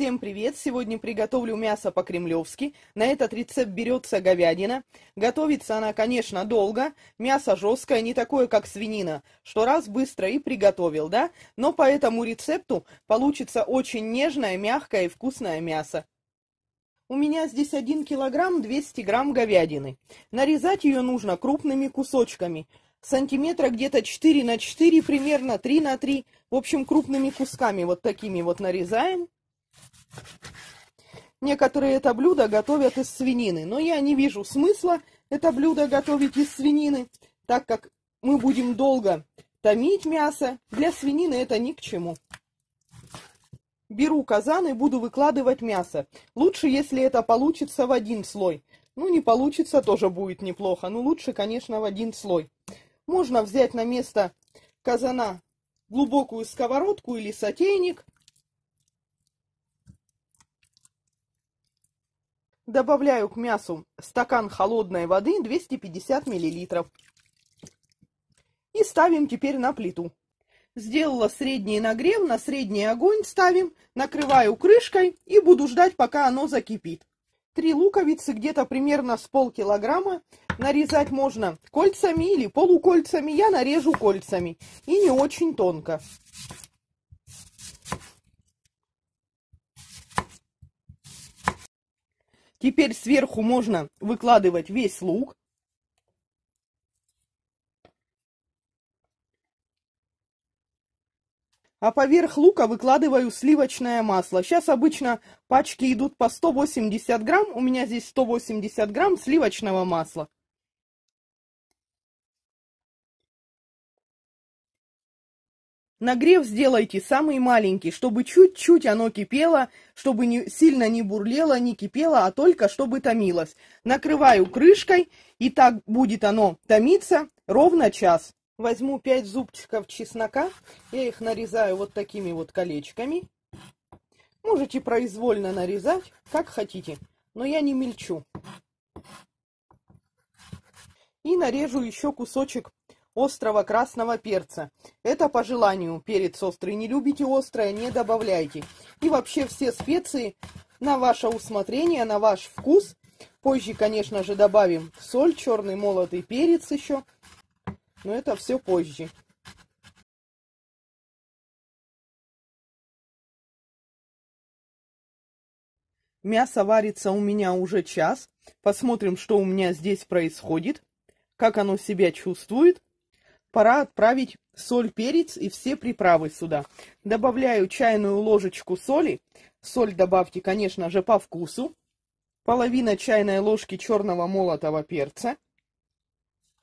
Всем привет! Сегодня приготовлю мясо по-кремлевски. На этот рецепт берется говядина. Готовится она, конечно, долго. Мясо жесткое, не такое, как свинина, что раз быстро и приготовил, да? Но по этому рецепту получится очень нежное, мягкое и вкусное мясо. У меня здесь 1 килограмм 200 грамм говядины. Нарезать ее нужно крупными кусочками. Сантиметра где-то 4 на 4, примерно 3 на 3. В общем, крупными кусками вот такими вот нарезаем. Некоторые это блюдо готовят из свинины, но я не вижу смысла это блюдо готовить из свинины, так как мы будем долго томить мясо. Для свинины это ни к чему. Беру казан и буду выкладывать мясо. Лучше, если это получится в один слой. Ну, не получится, тоже будет неплохо. Но лучше, конечно, в один слой. Можно взять на место казана глубокую сковородку или сотейник Добавляю к мясу стакан холодной воды 250 мл. И ставим теперь на плиту. Сделала средний нагрев, на средний огонь ставим, накрываю крышкой и буду ждать, пока оно закипит. Три луковицы где-то примерно с полкилограмма. Нарезать можно кольцами или полукольцами. Я нарежу кольцами и не очень тонко. Теперь сверху можно выкладывать весь лук. А поверх лука выкладываю сливочное масло. Сейчас обычно пачки идут по 180 грамм. У меня здесь 180 грамм сливочного масла. Нагрев сделайте самый маленький, чтобы чуть-чуть оно кипело, чтобы не, сильно не бурлело, не кипело, а только чтобы томилось. Накрываю крышкой, и так будет оно томиться ровно час. Возьму 5 зубчиков чеснока, я их нарезаю вот такими вот колечками. Можете произвольно нарезать, как хотите, но я не мельчу. И нарежу еще кусочек острого красного перца. Это по желанию. Перец острый не любите, острое не добавляйте. И вообще все специи на ваше усмотрение, на ваш вкус. Позже, конечно же, добавим соль, черный молотый перец еще. Но это все позже. Мясо варится у меня уже час. Посмотрим, что у меня здесь происходит, как оно себя чувствует. Пора отправить соль, перец и все приправы сюда. Добавляю чайную ложечку соли. Соль добавьте, конечно же, по вкусу. Половина чайной ложки черного молотого перца.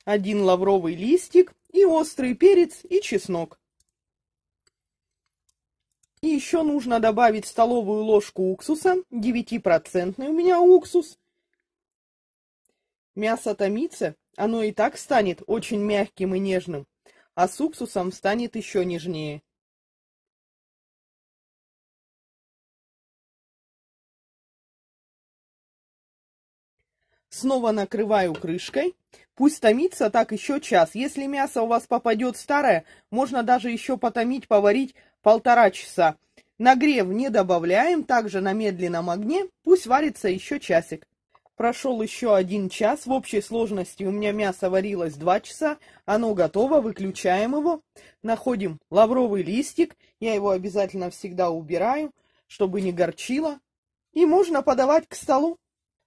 Один лавровый листик и острый перец и чеснок. И еще нужно добавить столовую ложку уксуса, 9% у меня уксус. Мясо томится оно и так станет очень мягким и нежным, а с уксусом станет еще нежнее. Снова накрываю крышкой. Пусть томится так еще час. Если мясо у вас попадет старое, можно даже еще потомить, поварить полтора часа. Нагрев не добавляем, также на медленном огне. Пусть варится еще часик. Прошел еще один час, в общей сложности у меня мясо варилось два часа, оно готово, выключаем его, находим лавровый листик, я его обязательно всегда убираю, чтобы не горчило, и можно подавать к столу.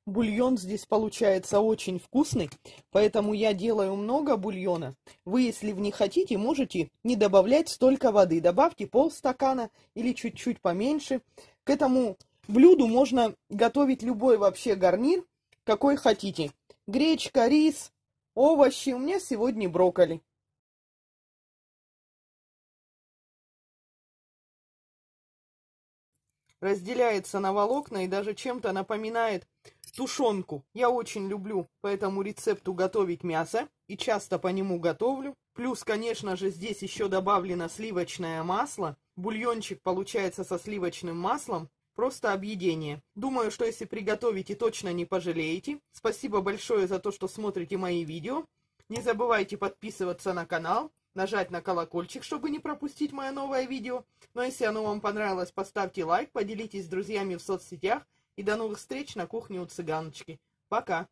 Бульон здесь получается очень вкусный, поэтому я делаю много бульона. Вы, если не хотите, можете не добавлять столько воды, добавьте полстакана или чуть-чуть поменьше. К этому блюду можно готовить любой вообще гарнир, какой хотите. Гречка, рис, овощи. У меня сегодня брокколи. разделяется на волокна и даже чем-то напоминает тушенку. Я очень люблю по этому рецепту готовить мясо и часто по нему готовлю. Плюс, конечно же, здесь еще добавлено сливочное масло. Бульончик получается со сливочным маслом. Просто объедение. Думаю, что если приготовите, точно не пожалеете. Спасибо большое за то, что смотрите мои видео. Не забывайте подписываться на канал, нажать на колокольчик, чтобы не пропустить мое новое видео. Но ну, а если оно вам понравилось, поставьте лайк, поделитесь с друзьями в соцсетях. И до новых встреч на кухне у цыганочки. Пока!